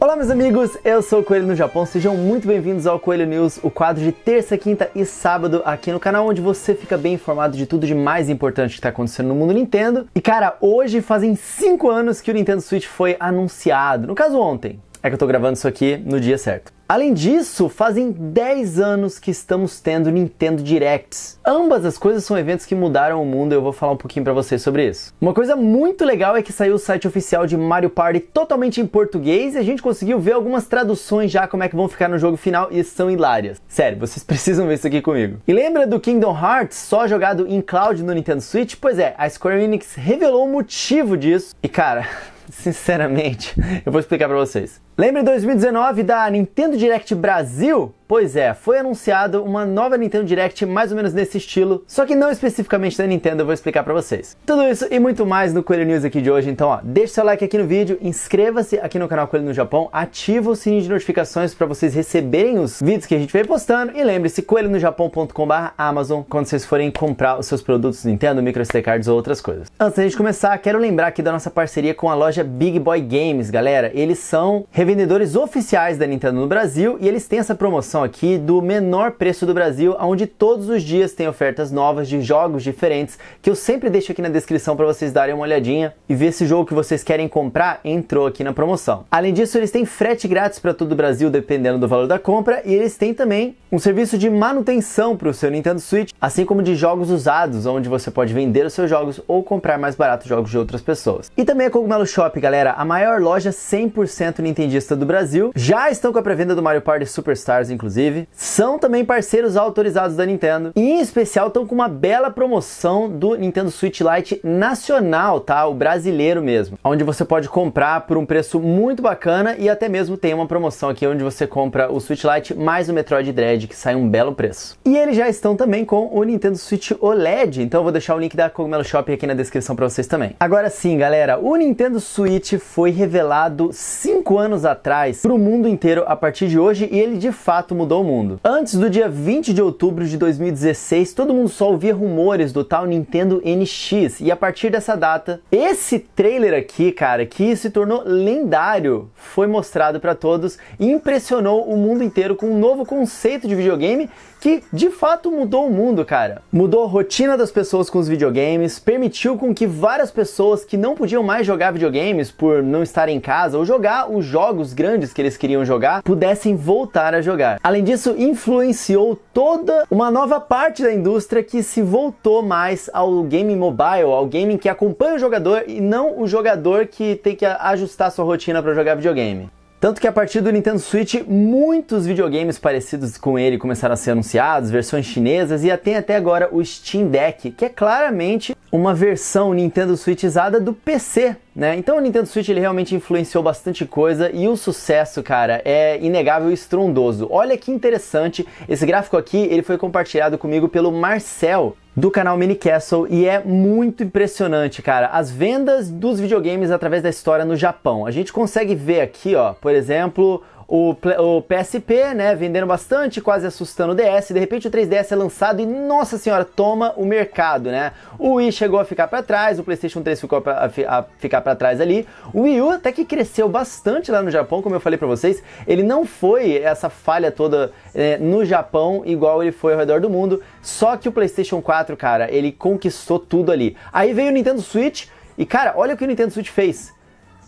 Olá meus amigos, eu sou o Coelho no Japão, sejam muito bem-vindos ao Coelho News, o quadro de terça, quinta e sábado aqui no canal onde você fica bem informado de tudo de mais importante que está acontecendo no mundo Nintendo. E cara, hoje fazem 5 anos que o Nintendo Switch foi anunciado, no caso ontem, é que eu tô gravando isso aqui no dia certo. Além disso, fazem 10 anos que estamos tendo Nintendo Directs. Ambas as coisas são eventos que mudaram o mundo e eu vou falar um pouquinho para vocês sobre isso. Uma coisa muito legal é que saiu o site oficial de Mario Party totalmente em português e a gente conseguiu ver algumas traduções já como é que vão ficar no jogo final e são hilárias. Sério, vocês precisam ver isso aqui comigo. E lembra do Kingdom Hearts só jogado em cloud no Nintendo Switch? Pois é, a Square Enix revelou o motivo disso. E cara, sinceramente, eu vou explicar para vocês. Lembra em 2019 da Nintendo Direct Brasil? Pois é, foi anunciado uma nova Nintendo Direct mais ou menos nesse estilo, só que não especificamente da Nintendo, eu vou explicar para vocês. Tudo isso e muito mais no Coelho News aqui de hoje, então ó, deixa seu like aqui no vídeo, inscreva-se aqui no canal Coelho no Japão, ativa o sininho de notificações para vocês receberem os vídeos que a gente vem postando e lembre-se coelhonojapão.com/amazon quando vocês forem comprar os seus produtos Nintendo, micro SD cards ou outras coisas. Antes da gente começar, quero lembrar aqui da nossa parceria com a loja Big Boy Games, galera. Eles são revendedores oficiais da Nintendo no Brasil e eles têm essa promoção aqui do menor preço do Brasil, onde todos os dias tem ofertas novas de jogos diferentes, que eu sempre deixo aqui na descrição para vocês darem uma olhadinha e ver se o jogo que vocês querem comprar entrou aqui na promoção. Além disso, eles têm frete grátis para todo o Brasil, dependendo do valor da compra, e eles têm também um serviço de manutenção para o seu Nintendo Switch, assim como de jogos usados, onde você pode vender os seus jogos ou comprar mais barato jogos de outras pessoas. E também a é Cogumelo Shop, galera, a maior loja 100% Nintendo do Brasil, já estão com a pré-venda do Mario Party Superstars, inclusive, são também parceiros autorizados da Nintendo e, em especial, estão com uma bela promoção do Nintendo Switch Lite nacional, tá? O brasileiro mesmo, onde você pode comprar por um preço muito bacana e até mesmo tem uma promoção aqui onde você compra o Switch Lite mais o Metroid Dread, que sai um belo preço. E eles já estão também com o Nintendo Switch OLED, então eu vou deixar o link da Cogumelo Shop aqui na descrição para vocês também. Agora sim, galera, o Nintendo Switch foi revelado 5 anos atrás para o mundo inteiro a partir de hoje e ele de fato mudou o mundo. Antes do dia 20 de outubro de 2016, todo mundo só ouvia rumores do tal Nintendo NX e a partir dessa data, esse trailer aqui, cara, que se tornou lendário, foi mostrado para todos e impressionou o mundo inteiro com um novo conceito de videogame que de fato mudou o mundo, cara. Mudou a rotina das pessoas com os videogames, permitiu com que várias pessoas que não podiam mais jogar videogames por não estar em casa ou jogar os jogos grandes que eles queriam jogar pudessem voltar a jogar. Além disso, influenciou toda uma nova parte da indústria que se voltou mais ao game mobile, ao game que acompanha o jogador e não o jogador que tem que ajustar sua rotina para jogar videogame. Tanto que a partir do Nintendo Switch, muitos videogames parecidos com ele começaram a ser anunciados, versões chinesas e tem até agora o Steam Deck, que é claramente uma versão Nintendo Switchizada do PC, né? Então o Nintendo Switch ele realmente influenciou bastante coisa e o sucesso, cara, é inegável e estrondoso. Olha que interessante, esse gráfico aqui, ele foi compartilhado comigo pelo Marcel, do canal Mini Castle e é muito impressionante, cara. As vendas dos videogames através da história no Japão. A gente consegue ver aqui, ó, por exemplo, o, o PSP, né, vendendo bastante, quase assustando o DS, de repente o 3DS é lançado e, nossa senhora, toma o mercado, né? O Wii chegou a ficar para trás, o PlayStation 3 ficou pra, a, a ficar para trás ali. O Wii U até que cresceu bastante lá no Japão, como eu falei para vocês, ele não foi essa falha toda é, no Japão igual ele foi ao redor do mundo, só que o PlayStation 4, cara, ele conquistou tudo ali. Aí veio o Nintendo Switch e, cara, olha o que o Nintendo Switch fez.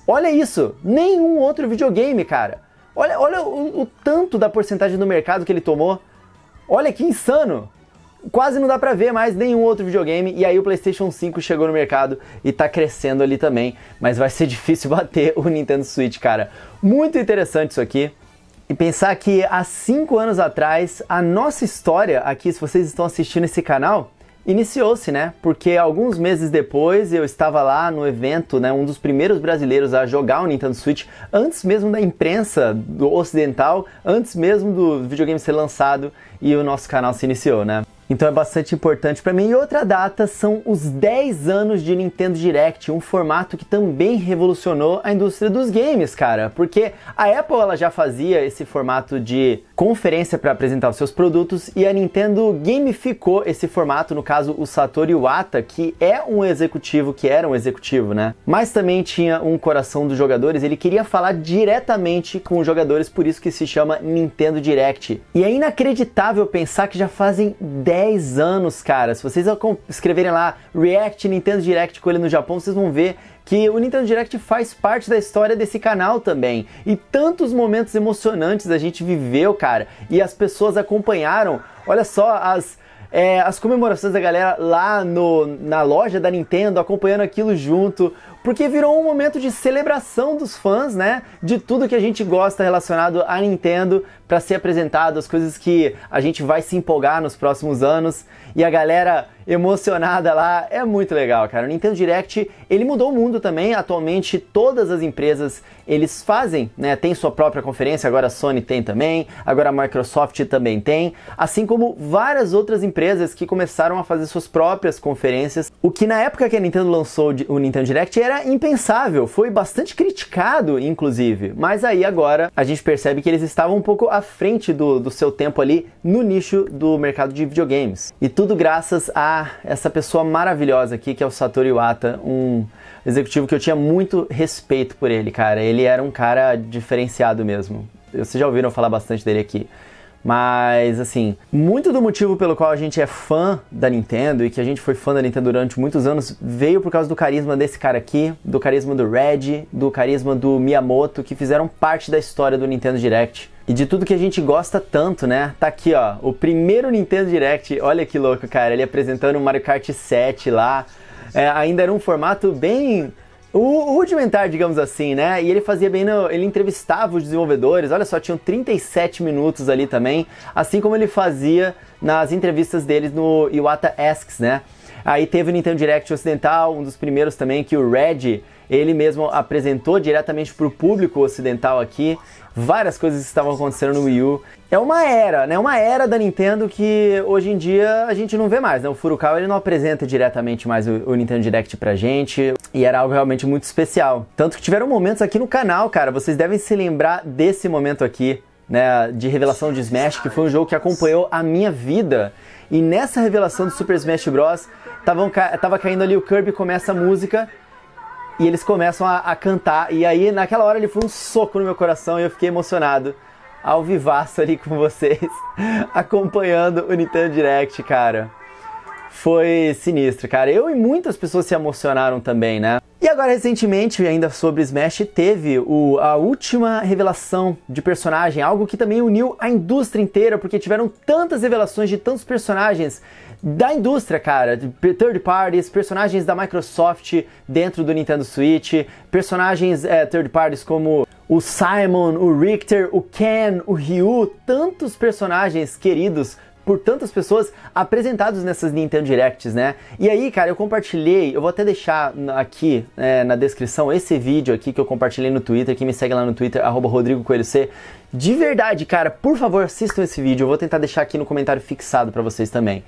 Olha isso, nenhum outro videogame, cara Olha, olha o, o tanto da porcentagem do mercado que ele tomou. Olha que insano! quase não dá pra ver mais nenhum outro videogame. E aí o PlayStation 5 chegou no mercado e tá crescendo ali também. Mas vai ser difícil bater o Nintendo Switch, cara. Muito interessante isso aqui. E pensar que há 5 anos atrás, a nossa história aqui, se vocês estão assistindo esse canal, Iniciou-se, né? Porque alguns meses depois eu estava lá no evento, né? Um dos primeiros brasileiros a jogar o Nintendo Switch, antes mesmo da imprensa do ocidental, antes mesmo do videogame ser lançado e o nosso canal se iniciou, né? Então é bastante importante para mim. E outra data são os 10 anos de Nintendo Direct, um formato que também revolucionou a indústria dos games, cara, porque a Apple ela já fazia esse formato de conferência para apresentar os seus produtos e a Nintendo gamificou esse formato, no caso o Satoru Iwata, que é um executivo, que era um executivo, né? Mas também tinha um coração dos jogadores, ele queria falar diretamente com os jogadores, por isso que se chama Nintendo Direct. E é inacreditável pensar que já fazem 10 10 anos, cara. Se vocês escreverem lá React Nintendo Direct com ele no Japão, vocês vão ver que o Nintendo Direct faz parte da história desse canal também. E tantos momentos emocionantes a gente viveu, cara. E as pessoas acompanharam. Olha só as é, as comemorações da galera lá no, na loja da Nintendo, acompanhando aquilo junto, porque virou um momento de celebração dos fãs, né? De tudo que a gente gosta relacionado à Nintendo para ser apresentado, as coisas que a gente vai se empolgar nos próximos anos e a galera emocionada lá é muito legal, cara. O Nintendo Direct ele mudou o mundo também. Atualmente todas as empresas eles fazem, né? Tem sua própria conferência. Agora a Sony tem também, agora a Microsoft também tem, assim como várias outras empresas que começaram a fazer suas próprias conferências. O que na época que a Nintendo lançou o Nintendo Direct era era impensável, foi bastante criticado, inclusive. Mas aí agora a gente percebe que eles estavam um pouco à frente do, do seu tempo ali no nicho do mercado de videogames. E tudo graças a essa pessoa maravilhosa aqui, que é o Satoru Iwata, um executivo que eu tinha muito respeito por ele, cara. Ele era um cara diferenciado mesmo. Vocês já ouviram falar bastante dele aqui. Mas, assim, muito do motivo pelo qual a gente é fã da Nintendo e que a gente foi fã da Nintendo durante muitos anos veio por causa do carisma desse cara aqui, do carisma do Red, do carisma do Miyamoto, que fizeram parte da história do Nintendo Direct. E de tudo que a gente gosta tanto, né? Tá aqui, ó, o primeiro Nintendo Direct. Olha que louco, cara. Ele apresentando o Mario Kart 7 lá. É, ainda era um formato bem o rudimentar, digamos assim, né? E ele fazia bem, no, ele entrevistava os desenvolvedores, olha só, tinham 37 minutos ali também, assim como ele fazia nas entrevistas deles no Iwata Asks, né? Aí teve o Nintendo Direct Ocidental, um dos primeiros também que o Red, ele mesmo apresentou diretamente para o público ocidental aqui, várias coisas que estavam acontecendo no Wii U. É uma era, né? Uma era da Nintendo que hoje em dia a gente não vê mais, né? O Furukawa ele não apresenta diretamente mais o, o, Nintendo Direct pra gente e era algo realmente muito especial. Tanto que tiveram momentos aqui no canal, cara, vocês devem se lembrar desse momento aqui, né? De revelação de Smash, que foi um jogo que acompanhou a minha vida. E nessa revelação do Super Smash Bros. Tavam, ca... tava caindo ali o Kirby, começa a música e eles começam a, a, cantar. E aí, naquela hora, ele foi um soco no meu coração e eu fiquei emocionado. Ao vivaço ali com vocês, acompanhando o Nintendo Direct, cara. Foi sinistro, cara. Eu e muitas pessoas se emocionaram também, né? E agora, recentemente, ainda sobre Smash, teve o, a última revelação de personagem, algo que também uniu a indústria inteira, porque tiveram tantas revelações de tantos personagens da indústria, cara, de third parties, personagens da Microsoft dentro do Nintendo Switch, personagens é, third parties como o Simon, o Richter, o Ken, o Ryu, tantos personagens queridos por tantas pessoas apresentados nessas Nintendo Directs, né? E aí, cara, eu compartilhei, eu vou até deixar aqui é, na descrição esse vídeo aqui que eu compartilhei no Twitter, quem me segue lá no Twitter, RodrigoCoelhoC. De verdade, cara, por favor, assistam esse vídeo, eu vou tentar deixar aqui no comentário fixado para vocês também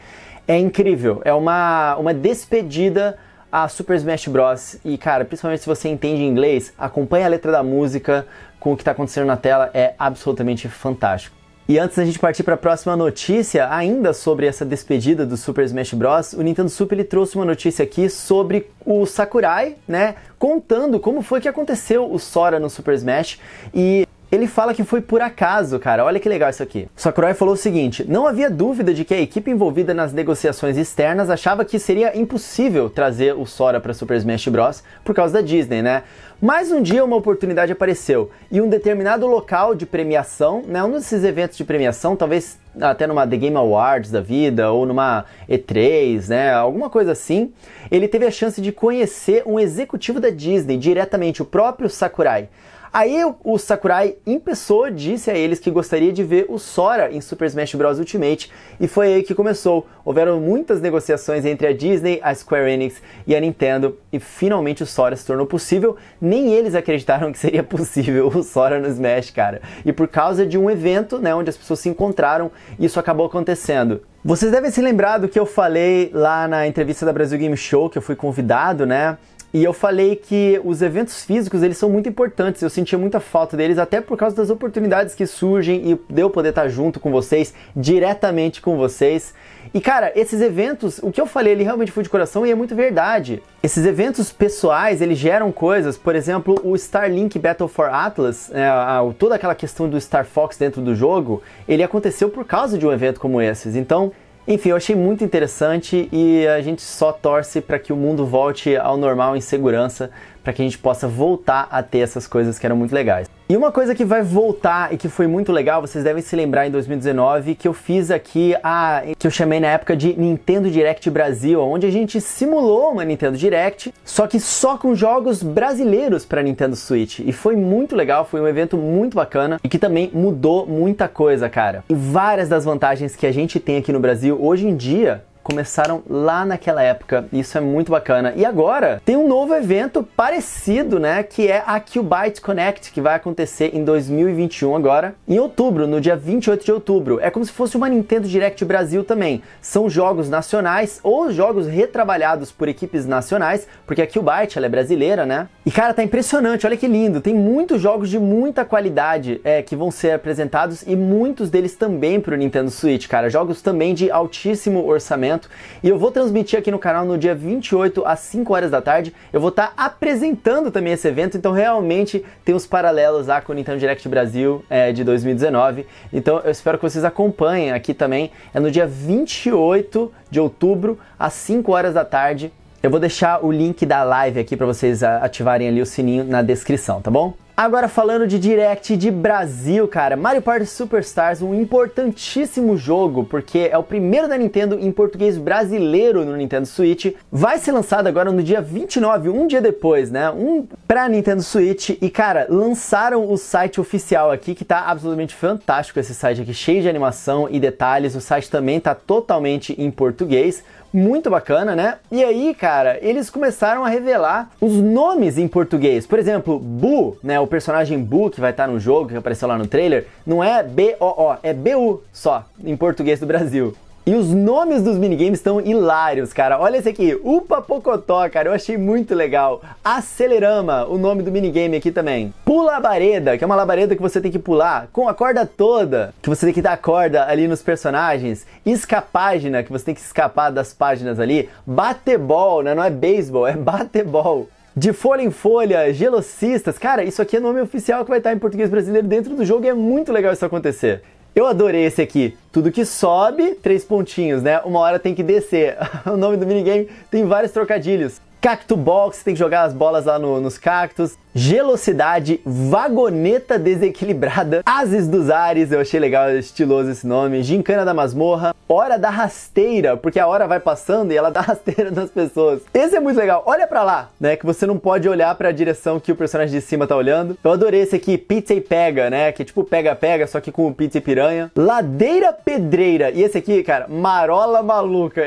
é incrível. É uma, uma despedida a Super Smash Bros. E, cara, principalmente se você entende inglês, acompanha a letra da música com o que está acontecendo na tela, é absolutamente fantástico. E antes da gente partir para a próxima notícia, ainda sobre essa despedida do Super Smash Bros, o Nintendo Super ele trouxe uma notícia aqui sobre o Sakurai, né, contando como foi que aconteceu o Sora no Super Smash e ele fala que foi por acaso, cara. Olha que legal isso aqui. Sakurai falou o seguinte: não havia dúvida de que a equipe envolvida nas negociações externas achava que seria impossível trazer o Sora para Super Smash Bros. por causa da Disney, né? Mas um dia uma oportunidade apareceu e um determinado local de premiação, né, um desses eventos de premiação, talvez até numa The Game Awards da vida ou numa E3, né, alguma coisa assim, ele teve a chance de conhecer um executivo da Disney diretamente, o próprio Sakurai. Aí o Sakurai em pessoa disse a eles que gostaria de ver o Sora em Super Smash Bros Ultimate e foi aí que começou. Houveram muitas negociações entre a Disney, a Square Enix e a Nintendo e finalmente o Sora se tornou possível. Nem eles acreditaram que seria possível o Sora no Smash, cara. E por causa de um evento, né, onde as pessoas se encontraram, isso acabou acontecendo. Vocês devem se lembrar do que eu falei lá na entrevista da Brasil Game Show, que eu fui convidado, né? E eu falei que os eventos físicos, eles são muito importantes, eu sentia muita falta deles, até por causa das oportunidades que surgem e de eu poder estar junto com vocês, diretamente com vocês. E cara, esses eventos, o que eu falei, ele realmente foi de coração e é muito verdade. Esses eventos pessoais, eles geram coisas, por exemplo, o Starlink Battle for Atlas, é, a, toda aquela questão do Star Fox dentro do jogo, ele aconteceu por causa de um evento como esses. Então, enfim, eu achei muito interessante e a gente só torce para que o mundo volte ao normal em segurança, para que a gente possa voltar a ter essas coisas que eram muito legais. E uma coisa que vai voltar e que foi muito legal, vocês devem se lembrar em 2019 que eu fiz aqui a que eu chamei na época de Nintendo Direct Brasil, onde a gente simulou uma Nintendo Direct, só que só com jogos brasileiros para Nintendo Switch. E foi muito legal, foi um evento muito bacana e que também mudou muita coisa, cara. E várias das vantagens que a gente tem aqui no Brasil hoje em dia começaram lá naquela época. Isso é muito bacana. E agora tem um novo evento parecido, né? Que é a Qbyte Connect, que vai acontecer em 2021 agora, em outubro, no dia 28 de outubro. É como se fosse uma Nintendo Direct Brasil também. São jogos nacionais ou jogos retrabalhados por equipes nacionais, porque a Qbyte ela é brasileira, né? E cara, tá impressionante, olha que lindo. Tem muitos jogos de muita qualidade é, que vão ser apresentados e muitos deles também pro Nintendo Switch, cara. Jogos também de altíssimo orçamento evento. E eu vou transmitir aqui no canal no dia 28 às 5 horas da tarde. Eu vou estar tá apresentando também esse evento, então realmente tem os paralelos lá com o Nintendo Direct Brasil é, de 2019. Então eu espero que vocês acompanhem aqui também. É no dia 28 de outubro às 5 horas da tarde. Eu vou deixar o link da live aqui para vocês ah, ativarem ali o sininho na descrição, tá bom? Agora falando de Direct de Brasil, cara, Mario Party Superstars, um importantíssimo jogo, porque é o primeiro da Nintendo em português brasileiro no Nintendo Switch, vai ser lançado agora no dia 29, um dia depois, né? Um pra Nintendo Switch e cara, lançaram o site oficial aqui que tá absolutamente fantástico esse site aqui, cheio de animação e detalhes. O site também tá totalmente em português muito bacana, né? E aí, cara, eles começaram a revelar os nomes em português. Por exemplo, Bu, né? O personagem Bu que vai estar tá no jogo, que apareceu lá no trailer, não é B-O-O, é B-U só, em português do Brasil. E os nomes dos minigames estão hilários, cara. Olha esse aqui, Upa Pocotó, cara, eu achei muito legal. Acelerama, o nome do minigame aqui também. Pula Labareda, que é uma labareda que você tem que pular com a corda toda, que você tem que dar a corda ali nos personagens. Escapágina, que você tem que escapar das páginas ali. Batebol, né? Não é beisebol, é batebol de folha em folha, gelocistas. Cara, isso aqui é nome oficial que vai estar em português brasileiro dentro do jogo e é muito legal isso acontecer. Eu adorei esse aqui. Tudo que sobe, três pontinhos, né? Uma hora tem que descer. o nome do minigame tem vários trocadilhos cacto box, tem que jogar as bolas lá no, nos cactos, Gelocidade, vagoneta desequilibrada, ases dos ares, eu achei legal, é estiloso esse nome, gincana da masmorra, hora da rasteira, porque a hora vai passando e ela dá rasteira nas pessoas. Esse é muito legal, olha para lá, né, que você não pode olhar para a direção que o personagem de cima tá olhando. Eu adorei esse aqui, pizza e pega, né, que é tipo pega-pega, só que com pizza e piranha. Ladeira pedreira, e esse aqui, cara, marola maluca.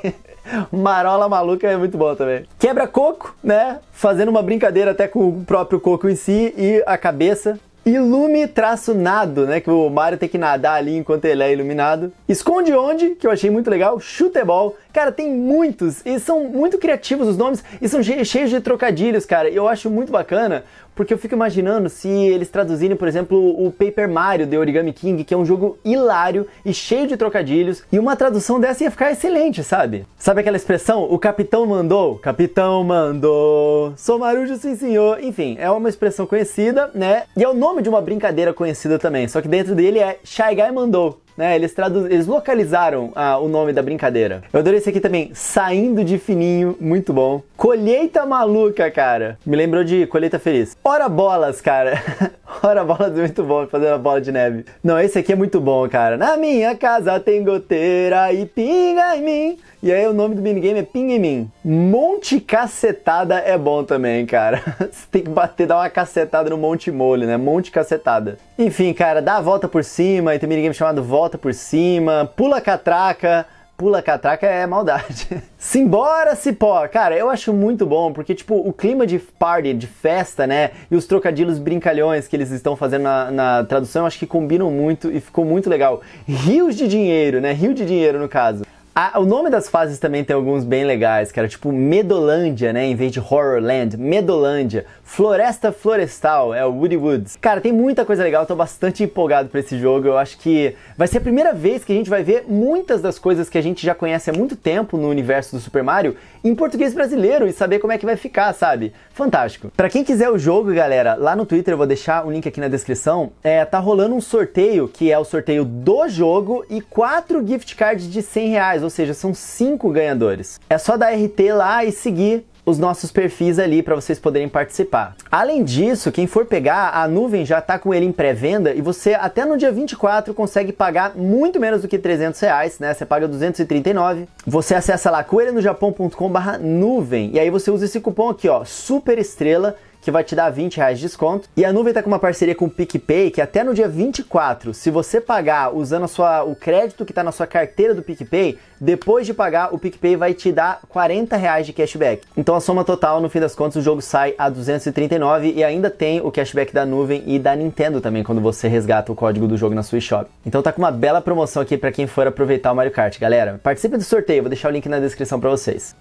Marola maluca é muito bom também. Quebra coco, né? Fazendo uma brincadeira até com o próprio coco em si e a cabeça. Ilume traço nado, né? Que o Mario tem que nadar ali enquanto ele é iluminado. Esconde onde, que eu achei muito legal. Chutebol, Cara, tem muitos e são muito criativos os nomes e são cheios de trocadilhos, cara. Eu acho muito bacana porque eu fico imaginando se eles traduzirem, por exemplo, o Paper Mario de Origami King, que é um jogo hilário e cheio de trocadilhos, e uma tradução dessa ia ficar excelente, sabe? Sabe aquela expressão? O capitão mandou, capitão mandou, sou marujo sim senhor. Enfim, é uma expressão conhecida, né? E é o nome de uma brincadeira conhecida também, só que dentro dele é Shy Guy mandou né? Eles, traduz... eles localizaram ah, o nome da brincadeira. Eu adorei esse aqui também, Saindo de Fininho, muito bom. Colheita Maluca, cara. Me lembrou de Colheita Feliz. Ora Bolas, cara. Ora Bolas é muito bom, fazer a bola de neve. Não, esse aqui é muito bom, cara. Na minha casa tem goteira e pinga em mim. E aí o nome do minigame é Pinga em mim. Monte Cacetada é bom também, cara. Você tem que bater, dar uma cacetada no Monte Molho, né? Monte Cacetada. Enfim, cara, dá a volta por cima e tem um minigame chamado Volta volta por cima, pula catraca. Pula catraca é maldade. Simbora, Cipó! Cara, eu acho muito bom, porque, tipo, o clima de party, de festa, né? E os trocadilhos brincalhões que eles estão fazendo na, na tradução, acho que combinam muito e ficou muito legal. Rios de dinheiro, né? Rio de dinheiro, no caso. A, o nome das fases também tem alguns bem legais, que era tipo Medolândia, né, em vez de Horrorland, Medolândia, Floresta Florestal, é o Woody Woods. Cara, tem muita coisa legal, tô bastante empolgado pra esse jogo, eu acho que vai ser a primeira vez que a gente vai ver muitas das coisas que a gente já conhece há muito tempo no universo do Super Mario em português brasileiro e saber como é que vai ficar, sabe? Fantástico. Pra quem quiser o jogo, galera, lá no Twitter eu vou deixar o link aqui na descrição, é, tá rolando um sorteio que é o sorteio do jogo e quatro gift cards de 100 reais, reais, ou seja, são cinco ganhadores. É só dar RT lá e seguir os nossos perfis ali para vocês poderem participar. Além disso, quem for pegar, a nuvem já está com ele em pré-venda e você até no dia 24 consegue pagar muito menos do que 300 reais, né? Você paga 239. Você acessa lá coelhanojapão.com barra nuvem e aí você usa esse cupom aqui, ó, superestrela, que vai te dar 20 reais de desconto. E a nuvem está com uma parceria com o PicPay, que até no dia 24, se você pagar usando sua, o crédito que está na sua carteira do PicPay, depois de pagar, o PicPay vai te dar 40 reais de cashback. Então a soma total, no fim das contas, o jogo sai a 239 e ainda tem o cashback da nuvem e da Nintendo também, quando você resgata o código do jogo na sua eShop. Então tá com uma bela promoção aqui para quem for aproveitar o Mario Kart, galera. Participe do sorteio, vou deixar o link na descrição para vocês.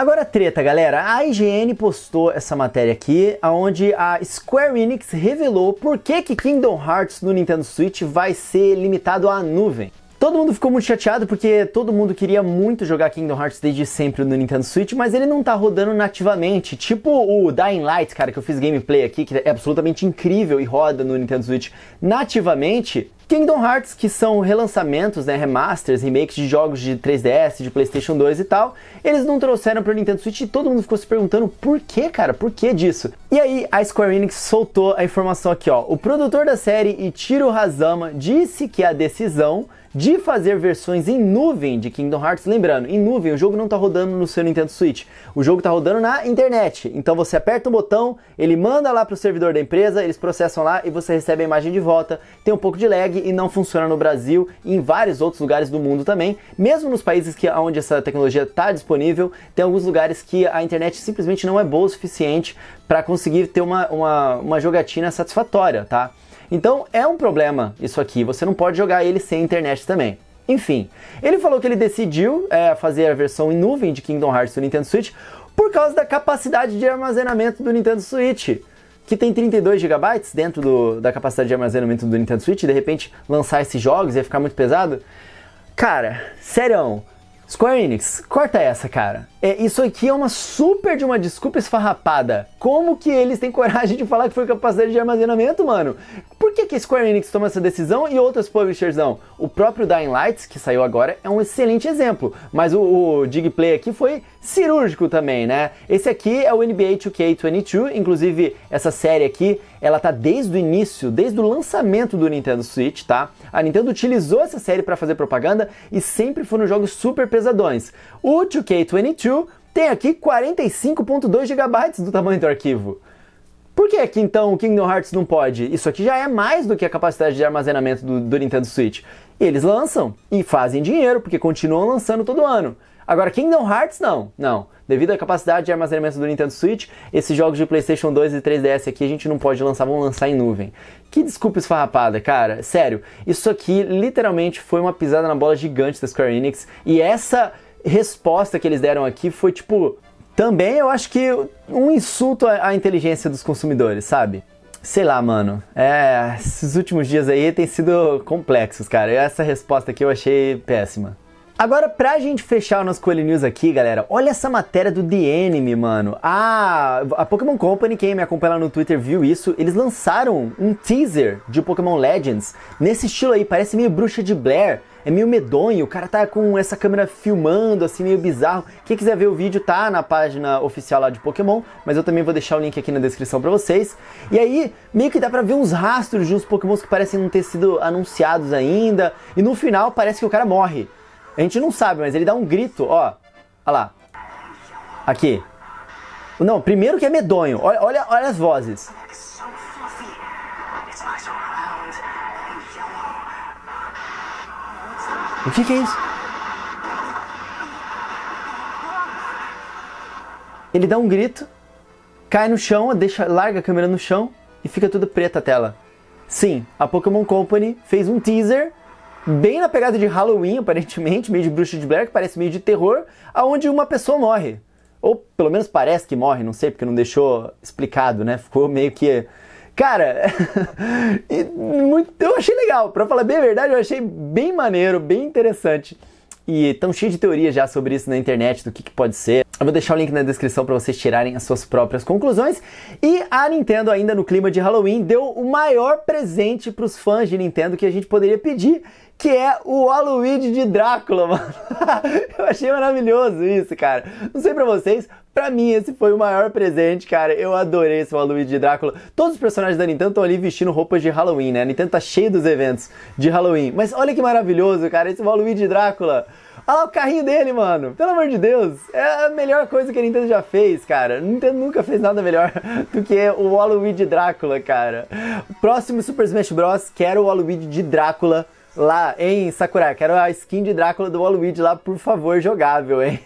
Agora treta, galera. A IGN postou essa matéria aqui, onde a Square Enix revelou por que, que Kingdom Hearts no Nintendo Switch vai ser limitado à nuvem. Todo mundo ficou muito chateado porque todo mundo queria muito jogar Kingdom Hearts desde sempre no Nintendo Switch, mas ele não tá rodando nativamente. Tipo o Dying Light, cara, que eu fiz gameplay aqui, que é absolutamente incrível e roda no Nintendo Switch nativamente. Kingdom Hearts, que são relançamentos, né, remasters, remakes de jogos de 3DS, de PlayStation 2 e tal, eles não trouxeram para o Nintendo Switch e todo mundo ficou se perguntando por que, cara, por que disso? E aí a Square Enix soltou a informação aqui, ó. O produtor da série Ichiro Hazama disse que a decisão de fazer versões em nuvem de Kingdom Hearts. Lembrando, em nuvem o jogo não está rodando no seu Nintendo Switch, o jogo está rodando na internet. Então você aperta um botão, ele manda lá para o servidor da empresa, eles processam lá e você recebe a imagem de volta. Tem um pouco de lag e não funciona no Brasil e em vários outros lugares do mundo também. Mesmo nos países que onde essa tecnologia está disponível, tem alguns lugares que a internet simplesmente não é boa o suficiente para conseguir ter uma, uma, uma jogatina satisfatória, tá? Então é um problema isso aqui, você não pode jogar ele sem internet também. Enfim, ele falou que ele decidiu é, fazer a versão em nuvem de Kingdom Hearts do Nintendo Switch por causa da capacidade de armazenamento do Nintendo Switch, que tem 32 GB dentro do, da capacidade de armazenamento do Nintendo Switch, de repente lançar esses jogos ia ficar muito pesado. Cara, sério, Square Enix, corta essa, cara. É, isso aqui é uma super de uma desculpa esfarrapada. Como que eles têm coragem de falar que foi capacidade de armazenamento, mano? Por que, que Square Enix toma essa decisão e outras publishers não? O próprio Dying Lights, que saiu agora, é um excelente exemplo. Mas o, o Digplay aqui foi cirúrgico também, né? Esse aqui é o NBA 2K22, inclusive essa série aqui, ela tá desde o início, desde o lançamento do Nintendo Switch, tá? A Nintendo utilizou essa série para fazer propaganda e sempre foram jogos super pesadões. O 2K22 tem aqui 45.2 GB do tamanho do arquivo. Por que que então o Kingdom Hearts não pode? Isso aqui já é mais do que a capacidade de armazenamento do, do Nintendo Switch. Eles lançam e fazem dinheiro, porque continuam lançando todo ano. Agora, Kingdom Hearts não, não. Devido à capacidade de armazenamento do Nintendo Switch, esses jogos de PlayStation 2 e 3DS aqui a gente não pode lançar, vão lançar em nuvem. Que desculpa esfarrapada, cara. Sério, isso aqui literalmente foi uma pisada na bola gigante da Square Enix e essa resposta que eles deram aqui foi tipo. Também eu acho que um insulto à inteligência dos consumidores, sabe? Sei lá, mano. É, esses últimos dias aí têm sido complexos, cara. Essa resposta aqui eu achei péssima. Agora, pra gente fechar o nosso Coelho News aqui, galera, olha essa matéria do The Anime, mano. Ah, a Pokémon Company, quem me acompanha lá no Twitter viu isso, eles lançaram um teaser de Pokémon Legends nesse estilo aí, parece meio bruxa de Blair, é meio medonho, o cara tá com essa câmera filmando, assim, meio bizarro. Quem quiser ver o vídeo tá na página oficial lá de Pokémon, mas eu também vou deixar o link aqui na descrição para vocês. E aí, meio que dá pra ver uns rastros de uns Pokémons que parecem não ter sido anunciados ainda, e no final parece que o cara morre. A gente não sabe, mas ele dá um grito, ó. Olha lá. Aqui. Não, primeiro que é medonho. Olha, olha, olha as vozes. O que, que é isso? Ele dá um grito, cai no chão, deixa, larga a câmera no chão e fica tudo preta a tela. Sim, a Pokémon Company fez um teaser bem na pegada de Halloween, aparentemente, meio de bruxa de Blair, que parece meio de terror, aonde uma pessoa morre. Ou pelo menos parece que morre, não sei, porque não deixou explicado, né? Ficou meio que Cara, muito, eu achei legal. Pra falar bem a verdade, eu achei bem maneiro, bem interessante. E tão cheio de teorias já sobre isso na internet, do que, que pode ser. Eu vou deixar o link na descrição para vocês tirarem as suas próprias conclusões. E a Nintendo, ainda no clima de Halloween, deu o maior presente para os fãs de Nintendo que a gente poderia pedir, que é o Halloween de Drácula, mano. Eu achei maravilhoso isso, cara. Não sei para vocês, Pra mim, esse foi o maior presente, cara. Eu adorei esse Waluigi de Drácula. Todos os personagens da Nintendo estão ali vestindo roupas de Halloween, né? A Nintendo tá cheia dos eventos de Halloween. Mas olha que maravilhoso, cara, esse Waluigi de Drácula. Olha lá o carrinho dele, mano. Pelo amor de Deus. É a melhor coisa que a Nintendo já fez, cara. A Nintendo nunca fez nada melhor do que o Waluigi Drácula, cara. Próximo Super Smash Bros. Quero o Waluigi de Drácula lá em Sakura. Quero a skin de Drácula do Waluigi lá, por favor, jogável, hein?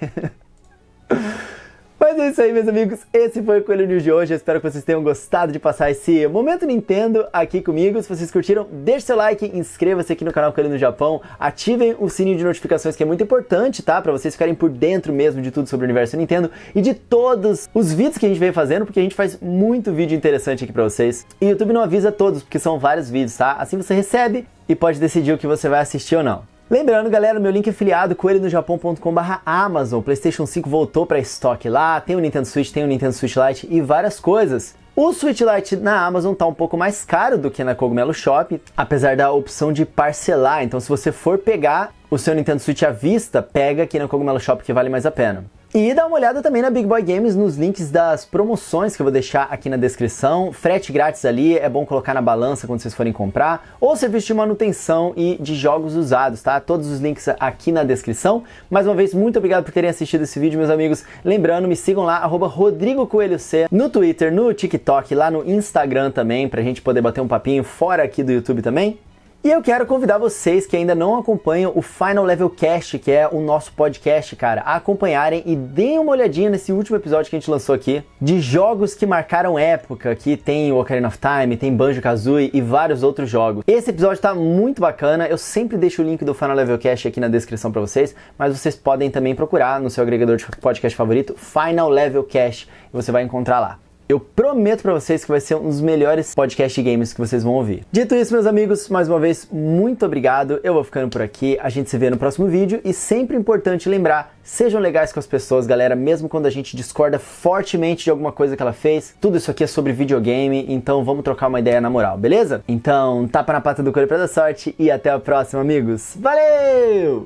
Mas é isso aí, meus amigos. Esse foi o Coelho News de hoje. Eu espero que vocês tenham gostado de passar esse momento Nintendo aqui comigo. Se vocês curtiram, deixe seu like, inscreva-se aqui no canal Coelho no Japão, ativem o sininho de notificações que é muito importante, tá? Para vocês ficarem por dentro mesmo de tudo sobre o universo Nintendo e de todos os vídeos que a gente vem fazendo, porque a gente faz muito vídeo interessante aqui para vocês. E o YouTube não avisa todos, porque são vários vídeos, tá? Assim você recebe e pode decidir o que você vai assistir ou não. Lembrando, galera, meu link é no japãocom Amazon. PlayStation 5 voltou para estoque lá, tem o Nintendo Switch, tem o Nintendo Switch Lite e várias coisas. O Switch Lite na Amazon tá um pouco mais caro do que na Cogumelo Shop, apesar da opção de parcelar. Então, se você for pegar o seu Nintendo Switch à vista, pega aqui na Cogumelo Shop que vale mais a pena. E dá uma olhada também na Big Boy Games nos links das promoções que eu vou deixar aqui na descrição. Frete grátis ali, é bom colocar na balança quando vocês forem comprar. Ou serviço de manutenção e de jogos usados, tá? Todos os links aqui na descrição. Mais uma vez, muito obrigado por terem assistido esse vídeo, meus amigos. Lembrando, me sigam lá, arroba Rodrigo Coelho C, no Twitter, no TikTok, lá no Instagram também, pra gente poder bater um papinho fora aqui do YouTube também. E eu quero convidar vocês que ainda não acompanham o Final Level Cast, que é o nosso podcast, cara, a acompanharem e deem uma olhadinha nesse último episódio que a gente lançou aqui de jogos que marcaram época, que tem Ocarina of Time, tem Banjo-Kazooie e vários outros jogos. Esse episódio tá muito bacana, eu sempre deixo o link do Final Level Cast aqui na descrição para vocês, mas vocês podem também procurar no seu agregador de podcast favorito, Final Level Cast, e você vai encontrar lá. Eu prometo para vocês que vai ser um dos melhores podcast games que vocês vão ouvir. Dito isso, meus amigos, mais uma vez, muito obrigado. Eu vou ficando por aqui. A gente se vê no próximo vídeo. E sempre importante lembrar: sejam legais com as pessoas, galera, mesmo quando a gente discorda fortemente de alguma coisa que ela fez. Tudo isso aqui é sobre videogame, então vamos trocar uma ideia na moral, beleza? Então, tapa na pata do coelho pra dar sorte e até a próxima, amigos. Valeu!